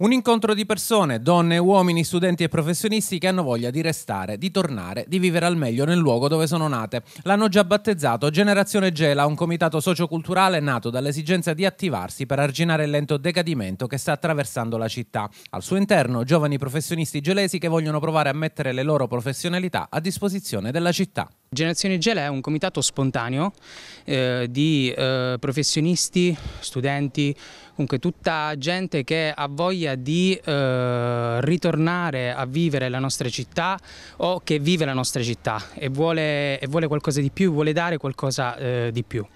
Un incontro di persone, donne, uomini, studenti e professionisti che hanno voglia di restare, di tornare, di vivere al meglio nel luogo dove sono nate. L'hanno già battezzato Generazione Gela, un comitato socioculturale nato dall'esigenza di attivarsi per arginare il lento decadimento che sta attraversando la città. Al suo interno, giovani professionisti gelesi che vogliono provare a mettere le loro professionalità a disposizione della città. Generazione GEL è un comitato spontaneo eh, di eh, professionisti, studenti, comunque tutta gente che ha voglia di eh, ritornare a vivere la nostra città o che vive la nostra città e vuole, e vuole qualcosa di più, vuole dare qualcosa eh, di più.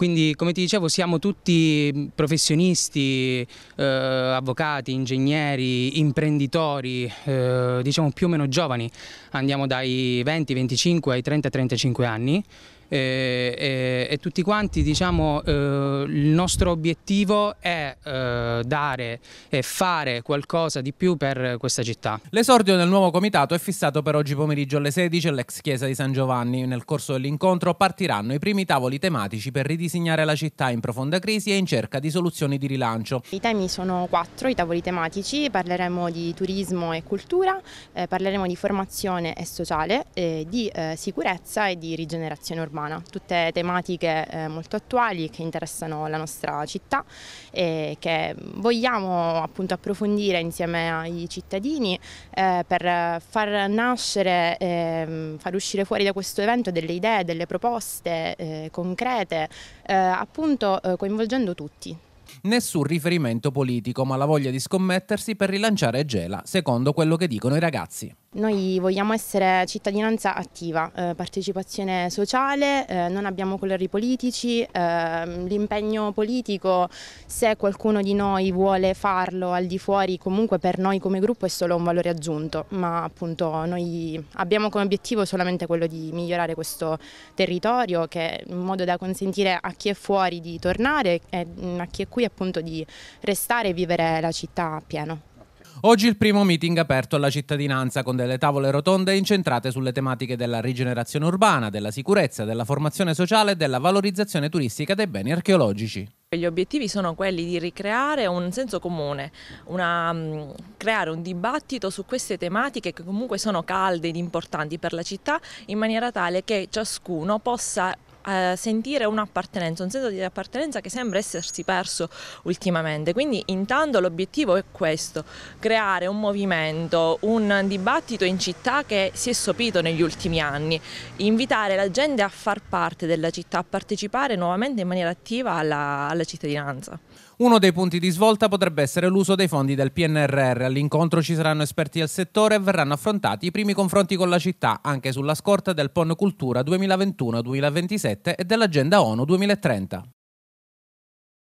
Quindi come ti dicevo siamo tutti professionisti, eh, avvocati, ingegneri, imprenditori, eh, diciamo più o meno giovani, andiamo dai 20, 25 ai 30, 35 anni e, eh, e, eh, e tutti quanti diciamo eh, il nostro obiettivo è eh, dare e fare qualcosa di più per questa città. L'esordio del nuovo comitato è fissato per oggi pomeriggio alle 16 all'ex chiesa di San Giovanni. Nel corso dell'incontro partiranno i primi tavoli tematici per ridisegnare la città in profonda crisi e in cerca di soluzioni di rilancio. I temi sono quattro, i tavoli tematici, parleremo di turismo e cultura, eh, parleremo di formazione e sociale, eh, di sicurezza e di rigenerazione urbana urbana, tutte tematiche eh, molto attuali che interessano la nostra città e che vogliamo appunto approfondire insieme ai cittadini eh, per far nascere, eh, far uscire fuori da questo evento delle idee, delle proposte eh, concrete, eh, appunto eh, coinvolgendo tutti. Nessun riferimento politico, ma la voglia di scommettersi per rilanciare Gela, secondo quello che dicono i ragazzi. Noi vogliamo essere cittadinanza attiva, eh, partecipazione sociale, eh, non abbiamo colori politici, eh, l'impegno politico se qualcuno di noi vuole farlo al di fuori comunque per noi come gruppo è solo un valore aggiunto, ma appunto noi abbiamo come obiettivo solamente quello di migliorare questo territorio che in modo da consentire a chi è fuori di tornare e mm, a chi è qui appunto di restare e vivere la città a pieno. Oggi il primo meeting aperto alla cittadinanza con delle tavole rotonde incentrate sulle tematiche della rigenerazione urbana, della sicurezza, della formazione sociale e della valorizzazione turistica dei beni archeologici. Gli obiettivi sono quelli di ricreare un senso comune, una, mm, creare un dibattito su queste tematiche che comunque sono calde ed importanti per la città in maniera tale che ciascuno possa eh, sentire un'appartenenza, un senso di appartenenza che sembra essersi perso ultimamente. Quindi intanto l'obiettivo è questo, creare un movimento, un dibattito in città che si è sopito negli ultimi anni, invitare la gente a far parte della città, a partecipare nuovamente in maniera attiva alla, alla cittadinanza. Uno dei punti di svolta potrebbe essere l'uso dei fondi del PNRR. All'incontro ci saranno esperti del settore e verranno affrontati i primi confronti con la città, anche sulla scorta del PON Cultura 2021-2026 2007 e dell'Agenda ONU 2030.